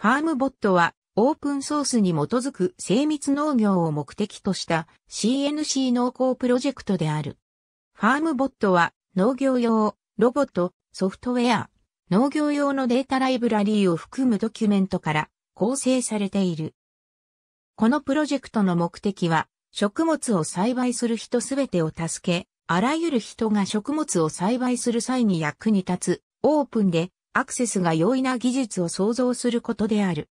ファームボットはオープンソースに基づく精密農業を目的とした CNC 農耕プロジェクトである。ファームボットは農業用、ロボット、ソフトウェア、農業用のデータライブラリーを含むドキュメントから構成されている。このプロジェクトの目的は食物を栽培する人すべてを助け、あらゆる人が食物を栽培する際に役に立つオープンでアクセスが容易な技術を創造することである。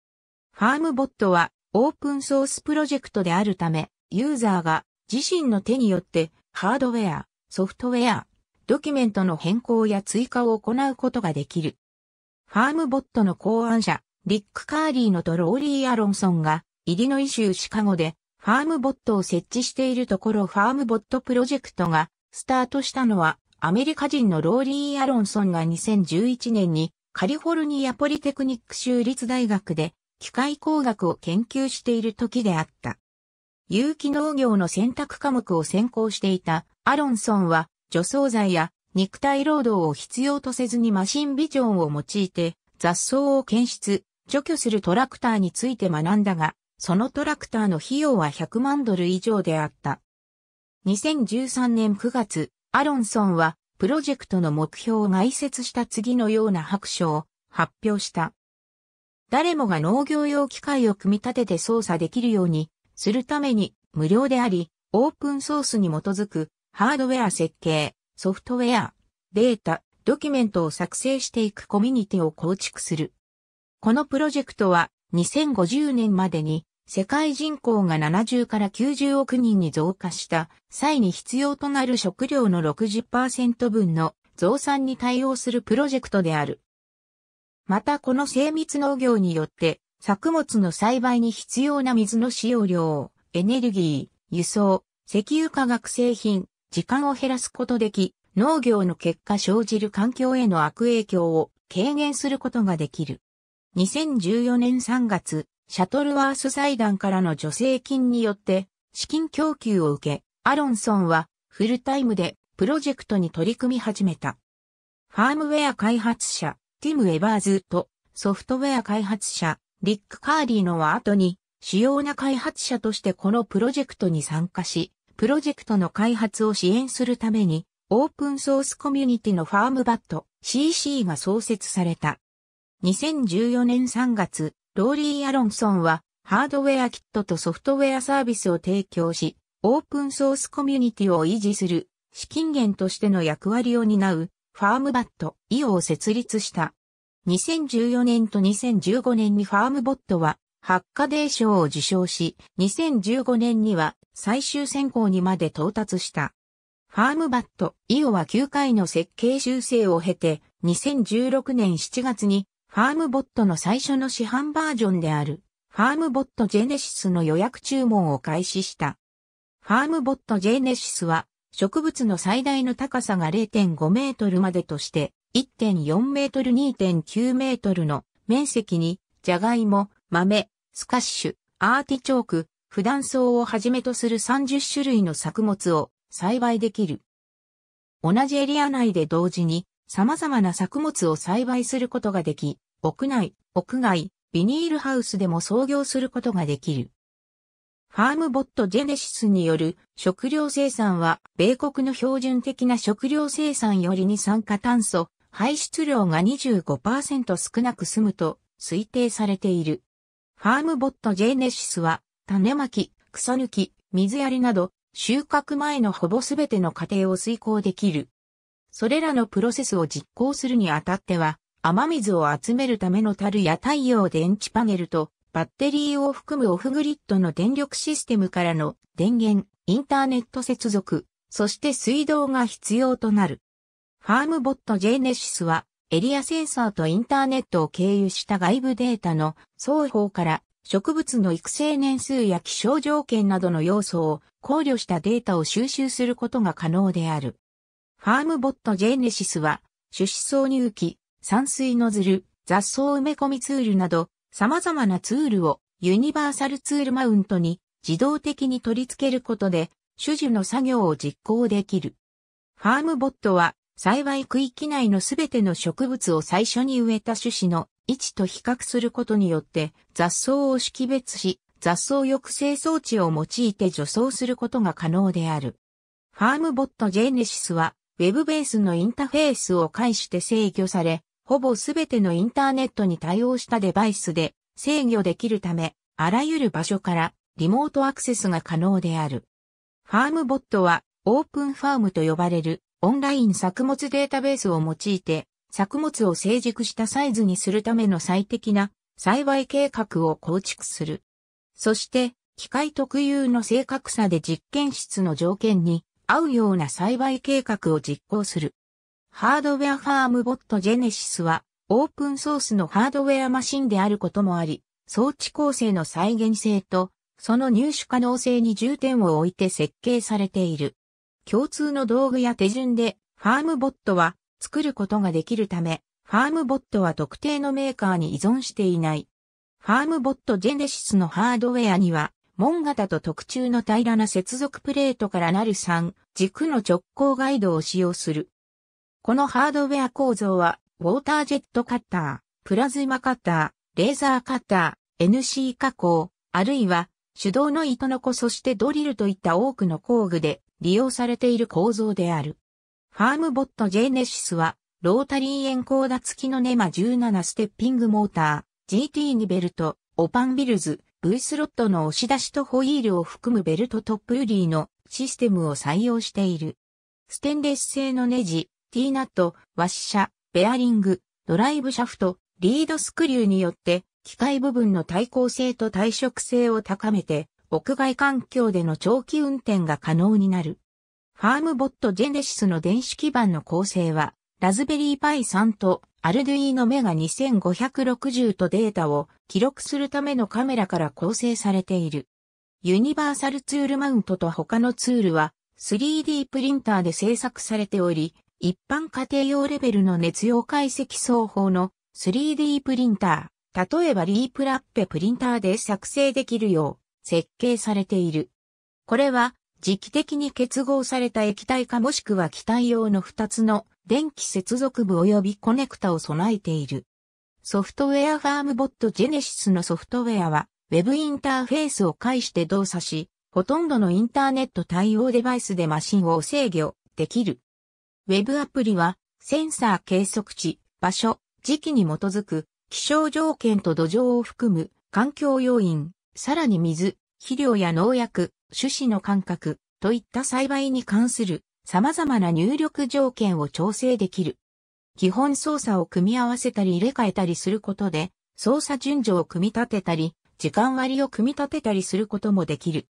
ファームボットはオープンソースプロジェクトであるため、ユーザーが自身の手によってハードウェア、ソフトウェア、ドキュメントの変更や追加を行うことができる。ファームボットの考案者、リック・カーリーのとローリー・アロンソンが、イリノイ州シカゴで、ファームボットを設置しているところファームボットプロジェクトが、スタートしたのは、アメリカ人のローリー・アロンソンが2011年にカリフォルニアポリテクニック州立大学で機械工学を研究している時であった。有機農業の選択科目を専攻していたアロンソンは除草剤や肉体労働を必要とせずにマシンビジョンを用いて雑草を検出、除去するトラクターについて学んだが、そのトラクターの費用は100万ドル以上であった。2013年9月、アロンソンは、プロジェクトの目標を概説した次のような白書を発表した。誰もが農業用機械を組み立てて操作できるようにするために無料であり、オープンソースに基づくハードウェア設計、ソフトウェア、データ、ドキュメントを作成していくコミュニティを構築する。このプロジェクトは2050年までに世界人口が70から90億人に増加した際に必要となる食料の60%分の増産に対応するプロジェクトである。またこの精密農業によって作物の栽培に必要な水の使用量、エネルギー、輸送、石油化学製品、時間を減らすことでき、農業の結果生じる環境への悪影響を軽減することができる。2014年3月、シャトルワース財団からの助成金によって資金供給を受け、アロンソンはフルタイムでプロジェクトに取り組み始めた。ファームウェア開発者、ティム・エバーズとソフトウェア開発者、リック・カーリーのは後に主要な開発者としてこのプロジェクトに参加し、プロジェクトの開発を支援するためにオープンソースコミュニティのファームバット CC が創設された。2014年3月、ローリー・アロンソンは、ハードウェアキットとソフトウェアサービスを提供し、オープンソースコミュニティを維持する資金源としての役割を担うファームバット、イオを設立した。2014年と2015年にファームボットは、ハッカデー賞を受賞し、2015年には最終選考にまで到達した。ファームバット、イオは9回の設計修正を経て、2016年7月にファームボットの最初の市販バージョンである、ファームボットジェネシスの予約注文を開始した。ファームボットジェネシスは、植物の最大の高さが0.5メートルまでとして、1.4メートル2.9メートルの面積に、ジャガイモ、豆、スカッシュ、アーティチョーク、普段草をはじめとする30種類の作物を栽培できる。同じエリア内で同時に様々な作物を栽培することができ、屋内、屋外、ビニールハウスでも創業することができる。ファームボットジェネシスによる食料生産は、米国の標準的な食料生産より二酸化炭素排出量が25%少なく済むと推定されている。ファームボットジェネシスは、種まき、草抜き、水やりなど、収穫前のほぼすべての過程を遂行できる。それらのプロセスを実行するにあたっては、雨水を集めるための樽や太陽電池パネルと、バッテリーを含むオフグリッドの電力システムからの電源、インターネット接続、そして水道が必要となる。ファームボットジェネシスは、エリアセンサーとインターネットを経由した外部データの双方から植物の育成年数や気象条件などの要素を考慮したデータを収集することが可能である。ファームボットジェネシスは、種子挿入器、散水ノズル、雑草埋め込みツールなど、様々なツールをユニバーサルツールマウントに自動的に取り付けることで、種樹の作業を実行できる。ファームボットは、栽培区域内のすべての植物を最初に植えた種子の位置と比較することによって雑草を識別し、雑草抑制装置を用いて除草することが可能である。ファームボットジェネシスはウェブベースのインターフェースを介して制御され、ほぼすべてのインターネットに対応したデバイスで制御できるため、あらゆる場所からリモートアクセスが可能である。ファームボットはオープンファームと呼ばれるオンライン作物データベースを用いて作物を成熟したサイズにするための最適な栽培計画を構築する。そして機械特有の正確さで実験室の条件に合うような栽培計画を実行する。ハードウェアファームボットジェネシスは、オープンソースのハードウェアマシンであることもあり、装置構成の再現性と、その入手可能性に重点を置いて設計されている。共通の道具や手順で、ファームボットは作ることができるため、ファームボットは特定のメーカーに依存していない。ファームボットジェネシスのハードウェアには、門型と特注の平らな接続プレートからなる3、軸の直行ガイドを使用する。このハードウェア構造は、ウォータージェットカッター、プラズマカッター、レーザーカッター、NC 加工、あるいは手動の糸の子そしてドリルといった多くの工具で利用されている構造である。ファームボットジェネシスは、ロータリーエンコーダ付きのネマ17ステッピングモーター、GT 2ベルト、オパンビルズ、V スロットの押し出しとホイールを含むベルトトップユリーのシステムを採用している。ステンレス製のネジ、T ナット、ワッシャ、ベアリング、ドライブシャフト、リードスクリューによって機械部分の耐抗性と耐食性を高めて、屋外環境での長期運転が可能になる。ファームボットジェネシスの電子基板の構成は、ラズベリーパイ3とアルデゥイーの目が2560とデータを記録するためのカメラから構成されている。ユニバーサルツールマウントと他のツールは 3D プリンターで製作されており、一般家庭用レベルの熱用解析双方の 3D プリンター、例えばリープラッペプリンターで作成できるよう設計されている。これは時期的に結合された液体化もしくは気体用の2つの電気接続部及びコネクタを備えている。ソフトウェアファームボットジェネシスのソフトウェアは Web インターフェースを介して動作し、ほとんどのインターネット対応デバイスでマシンを制御できる。Web アプリはセンサー計測値、場所、時期に基づく気象条件と土壌を含む環境要因、さらに水、肥料や農薬、種子の間隔といった栽培に関する様々な入力条件を調整できる。基本操作を組み合わせたり入れ替えたりすることで、操作順序を組み立てたり、時間割を組み立てたりすることもできる。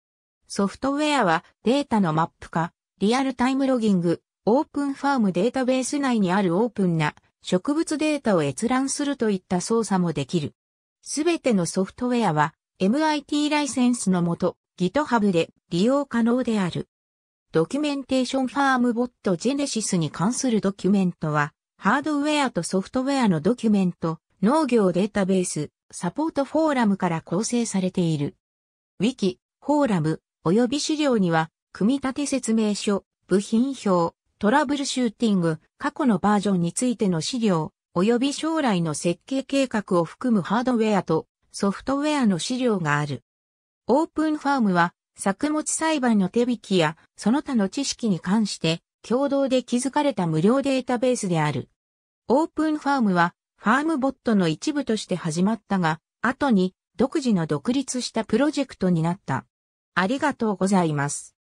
ソフトウェアはデータのマップ化、リアルタイムロギング、オープンファームデータベース内にあるオープンな植物データを閲覧するといった操作もできる。すべてのソフトウェアは MIT ライセンスのもと GitHub で利用可能である。ドキュメンテーションファームボットジェネシスに関するドキュメントは、ハードウェアとソフトウェアのドキュメント、農業データベース、サポートフォーラムから構成されている。ウィキ、フォーラム、及び資料には、組み立て説明書、部品表、トラブルシューティング、過去のバージョンについての資料、及び将来の設計計画を含むハードウェアとソフトウェアの資料がある。オープンファームは、作物栽培の手引きや、その他の知識に関して、共同で築かれた無料データベースである。オープンファームは、ファームボットの一部として始まったが、後に、独自の独立したプロジェクトになった。ありがとうございます。